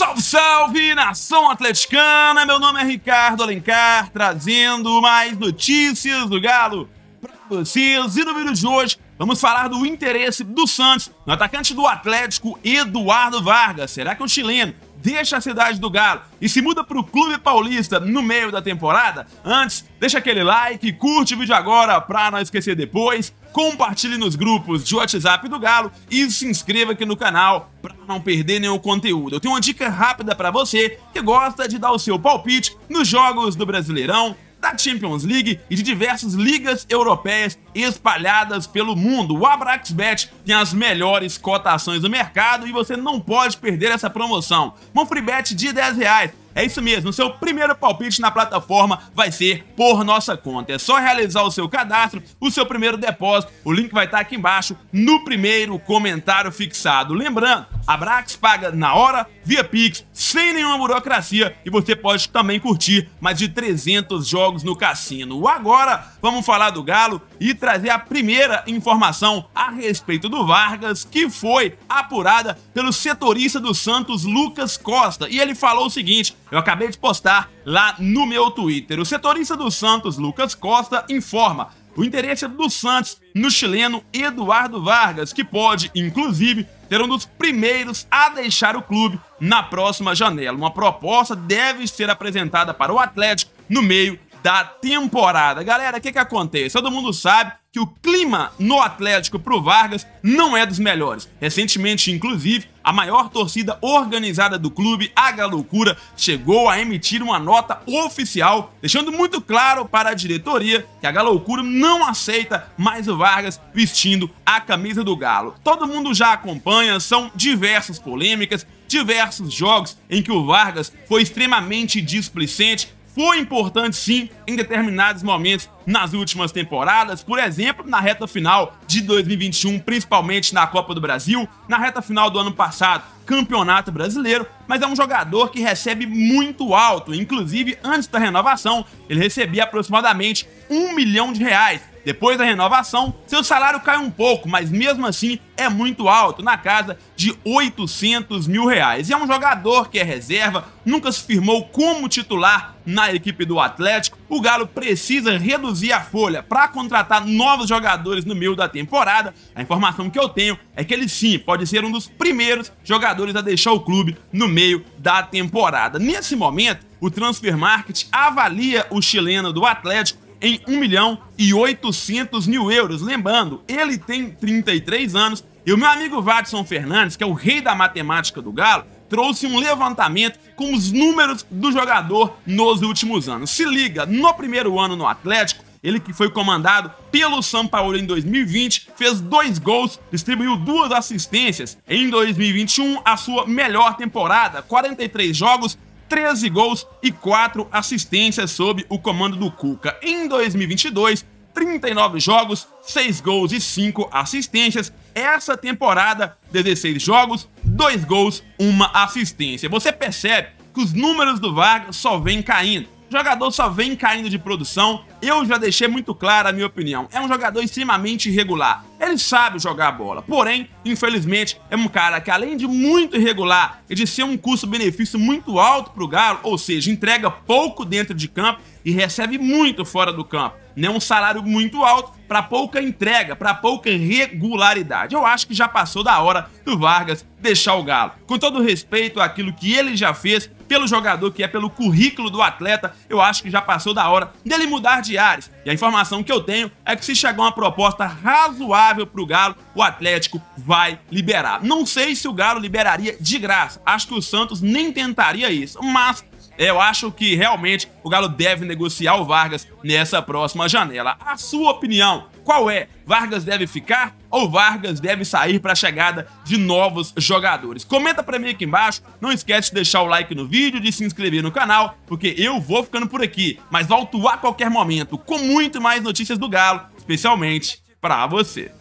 Salve, salve, nação atleticana! Meu nome é Ricardo Alencar, trazendo mais notícias do Galo para vocês. E no vídeo de hoje, vamos falar do interesse do Santos no atacante do Atlético, Eduardo Vargas. Será que o é chileno deixa a cidade do Galo e se muda para o Clube Paulista no meio da temporada? Antes, deixa aquele like, curte o vídeo agora para não esquecer depois, compartilhe nos grupos de WhatsApp do Galo e se inscreva aqui no canal para não perder nenhum conteúdo. Eu tenho uma dica rápida para você que gosta de dar o seu palpite nos jogos do Brasileirão, da Champions League e de diversas ligas europeias espalhadas pelo mundo. O AbraxBet tem as melhores cotações do mercado e você não pode perder essa promoção. Um free bet de 10 reais. É isso mesmo, seu primeiro palpite na plataforma vai ser por nossa conta. É só realizar o seu cadastro, o seu primeiro depósito. O link vai estar aqui embaixo no primeiro comentário fixado. Lembrando, a Brax paga na hora, via Pix, sem nenhuma burocracia e você pode também curtir mais de 300 jogos no cassino. Agora vamos falar do Galo e trazer a primeira informação a respeito do Vargas, que foi apurada pelo setorista do Santos, Lucas Costa. E ele falou o seguinte: eu acabei de postar lá no meu Twitter. O setorista do Santos, Lucas Costa, informa o interesse é do Santos no chileno Eduardo Vargas, que pode, inclusive, ser um dos primeiros a deixar o clube na próxima janela. Uma proposta deve ser apresentada para o Atlético no meio da temporada. Galera, o que, que acontece? Todo mundo sabe que o clima no Atlético pro Vargas não é dos melhores. Recentemente, inclusive, a maior torcida organizada do clube, a Galocura, chegou a emitir uma nota oficial, deixando muito claro para a diretoria que a Galocura não aceita mais o Vargas vestindo a camisa do Galo. Todo mundo já acompanha, são diversas polêmicas, diversos jogos em que o Vargas foi extremamente displicente, foi importante sim em determinados momentos nas últimas temporadas, por exemplo, na reta final de 2021, principalmente na Copa do Brasil, na reta final do ano passado, Campeonato Brasileiro, mas é um jogador que recebe muito alto, inclusive antes da renovação, ele recebia aproximadamente um milhão de reais. Depois da renovação, seu salário cai um pouco, mas mesmo assim é muito alto, na casa de 800 mil reais. E é um jogador que é reserva, nunca se firmou como titular na equipe do Atlético. O Galo precisa reduzir a folha para contratar novos jogadores no meio da temporada. A informação que eu tenho é que ele sim pode ser um dos primeiros jogadores a deixar o clube no meio da temporada. Nesse momento, o Transfer Market avalia o chileno do Atlético em 1 milhão e 800 mil euros. Lembrando, ele tem 33 anos e o meu amigo Watson Fernandes, que é o rei da matemática do Galo, trouxe um levantamento com os números do jogador nos últimos anos. Se liga, no primeiro ano no Atlético, ele que foi comandado pelo São Paulo em 2020, fez dois gols, distribuiu duas assistências. Em 2021, a sua melhor temporada, 43 jogos, 13 gols e 4 assistências sob o comando do Cuca. Em 2022, 39 jogos, 6 gols e 5 assistências. Essa temporada, 16 jogos, 2 gols, 1 assistência. Você percebe que os números do Vargas só vêm caindo jogador só vem caindo de produção. Eu já deixei muito clara a minha opinião. É um jogador extremamente irregular. Ele sabe jogar a bola, porém, infelizmente, é um cara que além de muito irregular e de ser um custo-benefício muito alto para o Galo, ou seja, entrega pouco dentro de campo e recebe muito fora do campo né, um salário muito alto para pouca entrega, para pouca regularidade. Eu acho que já passou da hora do Vargas deixar o Galo. Com todo respeito àquilo que ele já fez pelo jogador, que é pelo currículo do atleta, eu acho que já passou da hora dele mudar de áreas. E a informação que eu tenho é que se chegar uma proposta razoável para o Galo, o Atlético vai liberar. Não sei se o Galo liberaria de graça. Acho que o Santos nem tentaria isso, mas eu acho que realmente o Galo deve negociar o Vargas nessa próxima janela. A sua opinião, qual é? Vargas deve ficar ou Vargas deve sair para a chegada de novos jogadores? Comenta para mim aqui embaixo, não esquece de deixar o like no vídeo, de se inscrever no canal, porque eu vou ficando por aqui, mas volto a qualquer momento com muito mais notícias do Galo, especialmente para você.